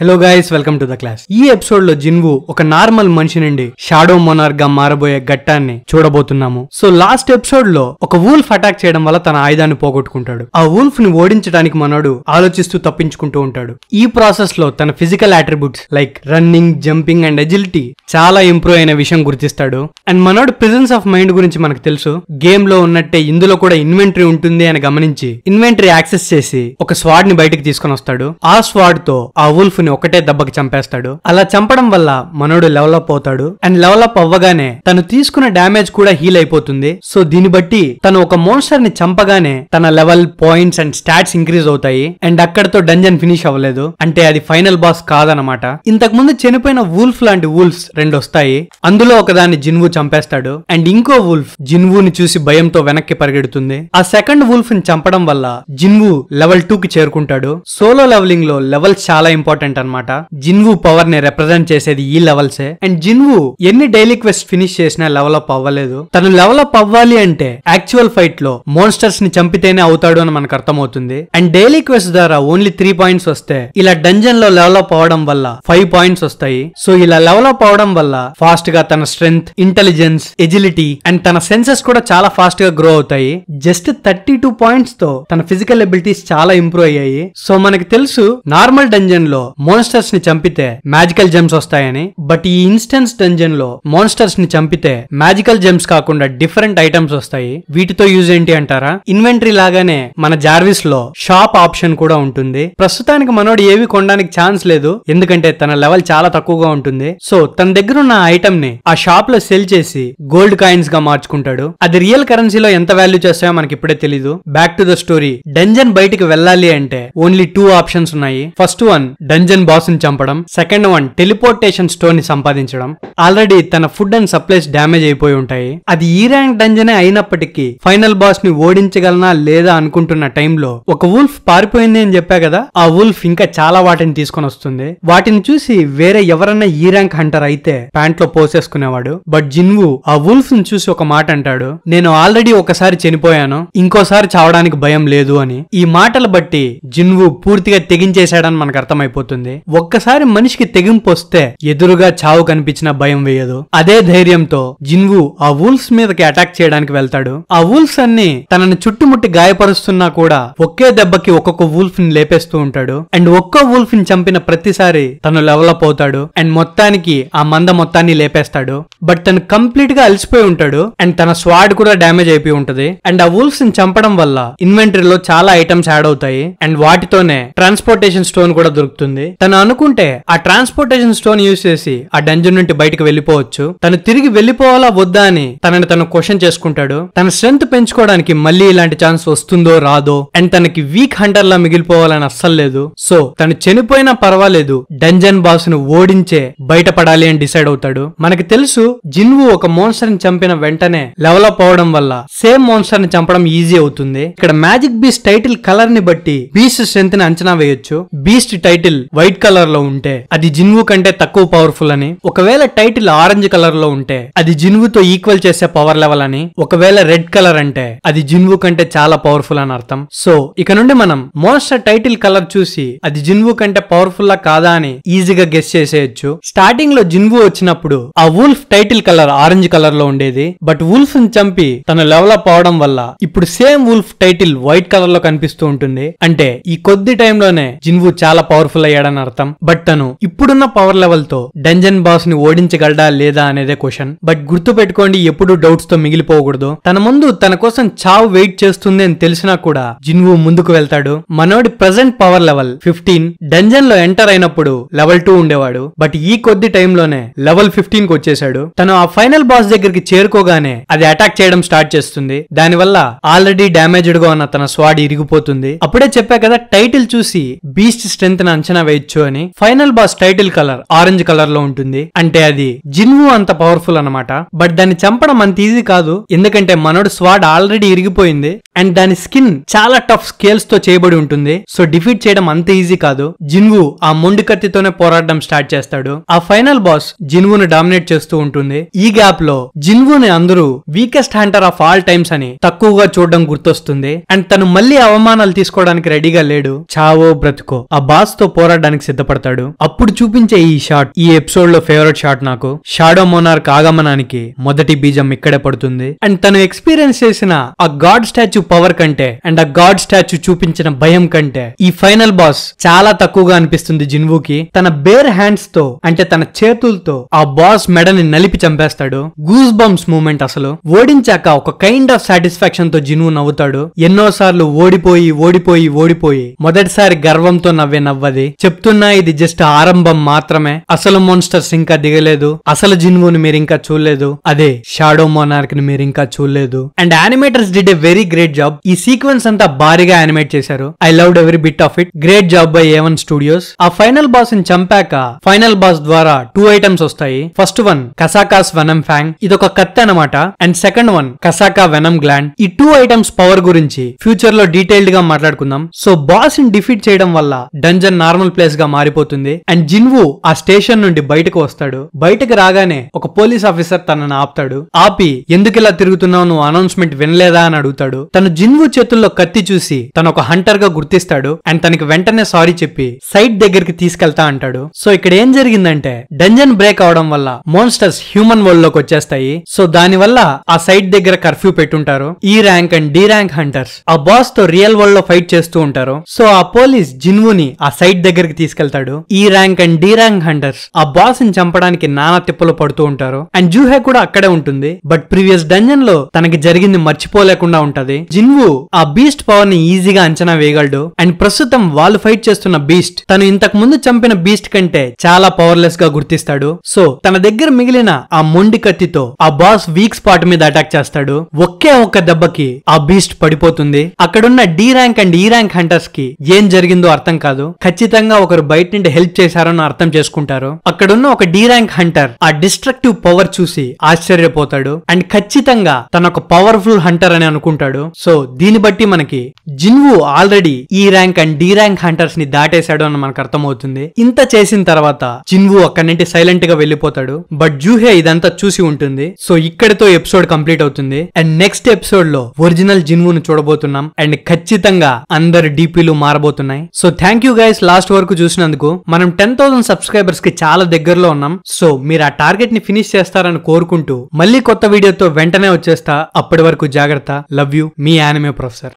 hello guys welcome to the class ఈ episode లో Jinwoo ఒక నార్మల్ మనిషి నుండి షాడో మోనార్ గా మారబోయే ఘట్టాన్ని చూడబోతున్నాము సో లాస్ట్ ఎపిసోడ్ లో ఒక వూల్ఫ్ అటాక్ చేయడం వల్ల తన ఆయుధాన్ని పోగొట్టుకుంటాడు ఆ వూల్ఫ్ ని ఓడించడానికి మనోడు ఆలోచిస్తూ తప్పించుకుంటూ ఉంటాడు ఈ ప్రాసెస్ లో తన physical attributes like running jumping and agility చాలా ఇంప్రూవ్ అయిన విషయం గుర్తిస్తాడు అండ్ మనోడు ప్రెజెన్స్ ఆఫ్ మైండ్ గురించి మనకు తెలుసు గేమ్ లో ఉన్నట్టే ఇందులో కూడా ఇన్వెంటరీ ఉంటుంది అని గమనించి ఇన్వెంటరీ యాక్సెస్ చేసి ఒక స్వాడ్ ని బయటకు తీసుకుని వస్తాడు ఆ స్వాడ్ తో ఆ వూల్ఫ్ మనోడిని ఒకటే దెబ్బకి చంపేస్తాడు అలా చంపడం వల్ల మనోడు లెవలప్ అవుతాడు అండ్ లెవలప్ అవ్వగానే తను తీసుకున్న డ్యామేజ్ కూడా హీల్ అయిపోతుంది సో దీన్ని బట్టి తను ఒక మోన్స్టర్ ని చంపగానే తన level points and stats increase అవుతాయి అండ్ అక్కడతో డంజన్ ఫినిష్ అవ్వలేదు అంటే అది ఫైనల్ బాస్ కాదనమాట ఇంతకు ముందు చనిపోయిన వూల్ఫ్ లాంటి వూల్ఫ్స్ రెండు వస్తాయి అందులో ఒకదాన్ని జిన్వు చంపేస్తాడు అండ్ ఇంకో జిన్వు జిన్వుని చూసి భయంతో వెనక్కి పరిగెడుతుంది ఆ సెకండ్ వుల్ఫ్ ని చంపడం వల్ల జిన్వు లెవెల్ టూ కి చేరుకుంటాడు సోలో లెవెలింగ్ లో లెవెల్స్ చాలా ఇంపార్టెంట్ ఇంపార్టెంట్ అనమాట జిన్వు పవర్ ని రిప్రజెంట్ చేసేది ఈ లెవెల్సే అండ్ జిన్వు ఎన్ని డైలీ క్వెస్ట్ ఫినిష్ చేసినా అప్ అవ్వలేదు తను అప్ అవ్వాలి అంటే యాక్చువల్ ఫైట్ లో మోన్స్టర్స్ ని చంపితేనే అవుతాడు అని మనకు అర్థమవుతుంది అండ్ డైలీ క్వెస్ట్ ద్వారా ఓన్లీ త్రీ పాయింట్స్ వస్తే ఇలా డంజన్ లో అప్ అవడం వల్ల ఫైవ్ పాయింట్స్ వస్తాయి సో ఇలా అప్ అవడం వల్ల ఫాస్ట్ గా తన స్ట్రెంగ్త్ ఇంటెలిజెన్స్ ఎజిలిటీ అండ్ తన సెన్సెస్ కూడా చాలా ఫాస్ట్ గా గ్రో అవుతాయి జస్ట్ థర్టీ టూ పాయింట్స్ తో తన ఫిజికల్ ఎబిలిటీస్ చాలా ఇంప్రూవ్ అయ్యాయి సో మనకు తెలుసు నార్మల్ డంజన్ లో మోన్స్టర్స్ ని చంపితే మ్యాజికల్ జెమ్స్ వస్తాయని బట్ ఈ ఇన్స్టెన్స్ డంజన్ లో మోన్స్టర్స్ ని చంపితే మ్యాజికల్ జెమ్స్ కాకుండా డిఫరెంట్ ఐటమ్స్ వస్తాయి వీటితో యూజ్ ఏంటి అంటారా ఇన్వెంటరీ లాగానే మన జార్విస్ లో షాప్ ఆప్షన్ కూడా ఉంటుంది ప్రస్తుతానికి మనోడు ఏవి కొనడానికి ఛాన్స్ లేదు ఎందుకంటే తన లెవెల్ చాలా తక్కువగా ఉంటుంది సో తన దగ్గర ఉన్న ఐటమ్ ని ఆ షాప్ లో సెల్ చేసి గోల్డ్ కాయిన్స్ గా మార్చుకుంటాడు అది రియల్ కరెన్సీలో ఎంత వాల్యూ చేస్తాయో మనకి ఇప్పుడే తెలీదు back to the story dungeon బయటికి వెళ్ళాలి అంటే ఓన్లీ టూ ఆప్షన్స్ ఉన్నాయి first one dungeon kitchen boss ని చంపడం సెకండ్ వన్ టెలిపోర్టేషన్ స్టోన్ ని సంపాదించడం ఆల్రెడీ తన ఫుడ్ అండ్ సప్లైస్ డ్యామేజ్ అయిపోయి ఉంటాయి అది ఈ ర్యాంక్ డంజనే అయినప్పటికీ ఫైనల్ బాస్ ని ఓడించగలనా లేదా అనుకుంటున్న టైంలో ఒక వుల్ఫ్ పారిపోయింది అని చెప్పా కదా ఆ వుల్ఫ్ ఇంకా చాలా వాటిని తీసుకొని వస్తుంది వాటిని చూసి వేరే ఎవరన్నా ఈ ర్యాంక్ హంటర్ అయితే ప్యాంట్ లో పోసేసుకునేవాడు బట్ జిన్వు ఆ వుల్ఫ్ ని చూసి ఒక మాట అంటాడు నేను ఆల్రెడీ ఒకసారి చనిపోయాను ఇంకోసారి చావడానికి భయం లేదు అని ఈ మాటలు బట్టి జిన్వు పూర్తిగా తెగించేశాడని మనకు అర్థమైపోతుంది ఉంటుంది ఒక్కసారి మనిషికి తెగింపు వస్తే ఎదురుగా చావు కనిపించిన భయం వేయదు అదే ధైర్యంతో జిన్వు ఆ వూల్స్ మీదకి అటాక్ చేయడానికి వెళ్తాడు ఆ వూల్స్ అన్ని తనని చుట్టుముట్టి గాయపరుస్తున్నా కూడా ఒకే దెబ్బకి ఒక్కొక్క వూల్ఫ్ ని లేపేస్తూ ఉంటాడు అండ్ ఒక్కో వూల్ఫ్ ని చంపిన ప్రతిసారి తను లెవలప్ అవుతాడు అండ్ మొత్తానికి ఆ మంద మొత్తాన్ని లేపేస్తాడు బట్ తను కంప్లీట్ గా అలసిపోయి ఉంటాడు అండ్ తన స్వాడ్ కూడా డ్యామేజ్ అయిపోయి ఉంటది అండ్ ఆ వూల్స్ ని చంపడం వల్ల ఇన్వెంటరీలో చాలా ఐటమ్స్ యాడ్ అవుతాయి అండ్ వాటితోనే ట్రాన్స్పోర్టేషన్ స్టోన్ కూడా దొరుకుతుంది తను అనుకుంటే ఆ ట్రాన్స్పోర్టేషన్ స్టోన్ యూజ్ చేసి ఆ డంజన్ నుండి బయటకు వెళ్లిపోవచ్చు తను తిరిగి వెళ్ళిపోవాలా వద్దా అని తనని తను క్వశ్చన్ చేసుకుంటాడు తన స్ట్రెంత్ పెంచుకోవడానికి మళ్ళీ ఇలాంటి ఛాన్స్ వస్తుందో రాదో అండ్ తనకి వీక్ హండర్ లా మిగిలిపోవాలని అస్సలు లేదు సో తను చనిపోయినా పర్వాలేదు డంజన్ బాస్ ను ఓడించే బయటపడాలి అని డిసైడ్ అవుతాడు మనకి తెలుసు జిన్వు ఒక మోన్స్టర్ ని చంపిన వెంటనే లెవెల్ అప్ అవడం వల్ల సేమ్ మోన్స్టర్ ని చంపడం ఈజీ అవుతుంది ఇక్కడ మ్యాజిక్ బీస్ టైటిల్ కలర్ ని బట్టి బీస్ట్ స్ట్రెంత్ ని అంచనా వేయొచ్చు బీస్ట్ టైటిల్ వైట్ కలర్ లో ఉంటే అది జిన్వు కంటే తక్కువ పవర్ఫుల్ అని ఒకవేళ టైటిల్ ఆరెంజ్ కలర్ లో ఉంటే అది జిన్వుతో ఈక్వల్ చేసే పవర్ లెవెల్ అని ఒకవేళ రెడ్ కలర్ అంటే అది జిన్వు కంటే చాలా పవర్ఫుల్ అని అర్థం సో ఇక నుండి మనం మోస్ట్ టైటిల్ కలర్ చూసి అది జిన్వు కంటే పవర్ఫుల్ లా కాదా అని ఈజీగా గెస్ చేసేయచ్చు స్టార్టింగ్ లో జిన్వు వచ్చినప్పుడు ఆ wolf title colour orange colour లో ఉండేది బట్ వుల్ఫ్ ని చంపి తన డెవలప్ అవడం వల్ల ఇప్పుడు same wolf title white colour లో కనిపిస్తూ ఉంటుంది అంటే ఈ కొద్ది టైంలోనే జిన్వు చాలా పవర్ఫుల్ అయ్యాడు చేశాడని అర్థం బట్ తను ఇప్పుడున్న పవర్ లెవెల్ తో డంజన్ బాస్ ని ఓడించగలడా లేదా అనేదే క్వశ్చన్ బట్ గుర్తు పెట్టుకోండి ఎప్పుడు డౌట్స్ తో మిగిలిపోకూడదు తన ముందు తన కోసం చావు వెయిట్ చేస్తుంది అని తెలిసినా కూడా జిన్వు ముందుకు వెళ్తాడు మనోడి present power level fifteen dungeon లో ఎంటర్ అయినప్పుడు లెవెల్ టూ ఉండేవాడు బట్ ఈ కొద్ది టైంలోనే లెవెల్ ఫిఫ్టీన్ కి వచ్చేసాడు తను ఆ ఫైనల్ బాస్ దగ్గరికి చేరుకోగానే అది అటాక్ చేయడం స్టార్ట్ చేస్తుంది దానివల్ల ఆల్రెడీ డ్యామేజ్డ్ గా ఉన్న తన స్వాడ్ ఇరిగిపోతుంది అప్పుడే చెప్పా కదా టైటిల్ చూసి బీస్ట్ స్ట్రెంత్ అంచనా చేయొచ్చు అని final boss title colour orange colour లో ఉంటుంది అంటే అది జిన్వు అంత పవర్ఫుల్ అనమాట బట్ దాన్ని చంపడం అంత ఈజీ కాదు ఎందుకంటే మనోడు స్వాడ్ ఆల్రెడీ ఇరిగిపోయింది అండ్ దాని స్కిన్ చాలా టఫ్ స్కేల్స్ తో చేయబడి ఉంటుంది సో డిఫీట్ చేయడం అంత ఈజీ కాదు జిన్వు ఆ మొండి కత్తితోనే పోరాడడం స్టార్ట్ చేస్తాడు ఆ ఫైనల్ బాస్ జిన్వును డామినేట్ చేస్తూ ఉంటుంది ఈ గ్యాప్ లో జిన్వుని అందరూ weakest hunter of all times అని తక్కువగా చూడడం గుర్తొస్తుంది అండ్ తను మళ్ళీ అవమానాలు తీసుకోవడానికి రెడీగా లేడు చావో బ్రతుకో ఆ బాస్ తో పోరాడడం ఆడడానికి సిద్ధపడతాడు అప్పుడు చూపించే ఈ షాట్ ఈ ఎపిసోడ్ లో ఫేవరెట్ షాట్ నాకు షాడో మోనార్క్ ఆగమనానికి మొదటి బీజం ఇక్కడే పడుతుంది అండ్ తను ఎక్స్పీరియన్స్ చేసిన ఆ గాడ్ స్టాచ్యూ పవర్ కంటే అండ్ ఆ గాడ్ స్టాచ్యూ చూపించిన భయం కంటే ఈ ఫైనల్ బాస్ చాలా తక్కువగా అనిపిస్తుంది జిన్వుకి తన బేర్ హ్యాండ్స్ తో అంటే తన చేతులతో ఆ బాస్ మెడని నలిపి చంపేస్తాడు గూస్ బంప్స్ మూమెంట్ అసలు ఓడించాక ఒక కైండ్ ఆఫ్ సాటిస్ఫాక్షన్ తో జిన్వు నవ్వుతాడు సార్లు ఓడిపోయి ఓడిపోయి ఓడిపోయి మొదటిసారి గర్వంతో నవ్వే నవ్వది చెప్తున్నా ఇది జస్ట్ ఆరంభం మాత్రమే అసలు మోన్స్టర్స్ ఇంకా దిగలేదు అసలు జిన్వుని మీరు ఇంకా చూడలేదు అదే షాడో మోనార్క్ ని మీరు ఇంకా చూడలేదు and animators did a very great job ఈ సీక్వెన్స్ అంతా భారీగా యానిమేట్ చేశారు I loved every bit of it great job by A one studios ఆ ఫైనల్ బాస్ ని చంపాక ఫైనల్ బాస్ ద్వారా టూ ఐటమ్స్ వస్తాయి first one Kasaka's venom fang ఒక కత్తి అనమాట and second one Kasaka venom gland ఈ టూ ఐటమ్స్ పవర్ గురించి ఫ్యూచర్ లో డీటెయిల్డ్ గా మాట్లాడుకుందాం సో బాస్ ని డిఫీట్ చేయడం వల్ల డంజన్ నార్మల్ ప్లేస్ ప్లేస్ గా మారిపోతుంది అండ్ జిన్వు ఆ స్టేషన్ నుండి బయటకు వస్తాడు బయటకు రాగానే ఒక పోలీస్ ఆఫీసర్ తనను ఆపుతాడు ఆపి ఎందుకు ఇలా తిరుగుతున్నావు నువ్వు అనౌన్స్మెంట్ వినలేదా అని అడుగుతాడు తను జిన్వు చేతుల్లో కత్తి చూసి తను ఒక హంటర్ గా గుర్తిస్తాడు అండ్ తనకి వెంటనే సారీ చెప్పి సైట్ దగ్గరికి తీసుకెళ్తా అంటాడు సో ఇక్కడ ఏం జరిగిందంటే డంజన్ బ్రేక్ అవడం వల్ల మోన్స్టర్స్ హ్యూమన్ వరల్డ్ లోకి వచ్చేస్తాయి సో దాని వల్ల ఆ సైట్ దగ్గర కర్ఫ్యూ పెట్టుంటారు E rank and D rank hunters ఆ బాస్ తో రియల్ వరల్డ్ లో ఫైట్ చేస్తూ ఉంటారు సో ఆ పోలీస్ జిన్వుని ఆ సైట్ దగ్గరికి తీసుకెళ్తాడు E rank and D rank hunters ఆ బాస్ ని చంపడానికి నానా తిప్పలు పడుతూ ఉంటారు అండ్ జూహే కూడా అక్కడే ఉంటుంది బట్ ప్రీవియస్ డంజన్ లో తనకి జరిగింది మర్చిపోలేకుండా ఉంటది జిన్వు ఆ బీస్ట్ పవర్ ని ఈజీగా అంచనా వేయగలడు అండ్ ప్రస్తుతం వాళ్ళు ఫైట్ చేస్తున్న బీస్ట్ తను ఇంతకు ముందు చంపిన బీస్ట్ కంటే చాలా పవర్లెస్ గా గుర్తిస్తాడు సో తన దగ్గర మిగిలిన ఆ మొండి కత్తితో ఆ బాస్ వీక్ స్పాట్ మీద అటాక్ చేస్తాడు ఒకే ఒక్క దెబ్బకి ఆ బీస్ట్ పడిపోతుంది అక్కడున్న D rank and E rank hunters కి ఏం జరిగిందో అర్థం కాదు ఖచ్చితంగా ఖచ్చితంగా ఒకరు బయట నుండి హెల్ప్ చేశారని అర్థం చేసుకుంటారు అక్కడున్న ఒక డి ర్యాంక్ హంటర్ ఆ డిస్ట్రక్టివ్ పవర్ చూసి ఆశ్చర్యపోతాడు అండ్ ఖచ్చితంగా తన ఒక పవర్ఫుల్ హంటర్ అని అనుకుంటాడు సో దీన్ని బట్టి మనకి Jinwoo already E rank and D rank hunters ని దాటేశాడు అని మనకు అర్థమవుతుంది ఇంత చేసిన తర్వాత జిన్వు అక్కడి నుండి సైలెంట్ గా వెళ్ళిపోతాడు బట్ జూహే ఇదంతా చూసి ఉంటుంది సో ఇక్కడితో ఎపిసోడ్ కంప్లీట్ అవుతుంది అండ్ నెక్స్ట్ ఎపిసోడ్ లో ఒరిజినల్ జిన్వును చూడబోతున్నాం అండ్ ఖచ్చితంగా అందరు డీపీలు మారబోతున్నాయి so thank you guys last వరకు వరకు చూసినందుకు మనం టెన్ థౌసండ్ సబ్స్క్రైబర్స్ కి చాలా దగ్గరలో ఉన్నాం సో మీరు ఆ టార్గెట్ ని ఫినిష్ చేస్తారని కోరుకుంటూ మళ్ళీ కొత్త వీడియోతో వెంటనే వచ్చేస్తా అప్పటి వరకు జాగ్రత్త లవ్ యూ మీ యానిమే ప్రొఫెసర్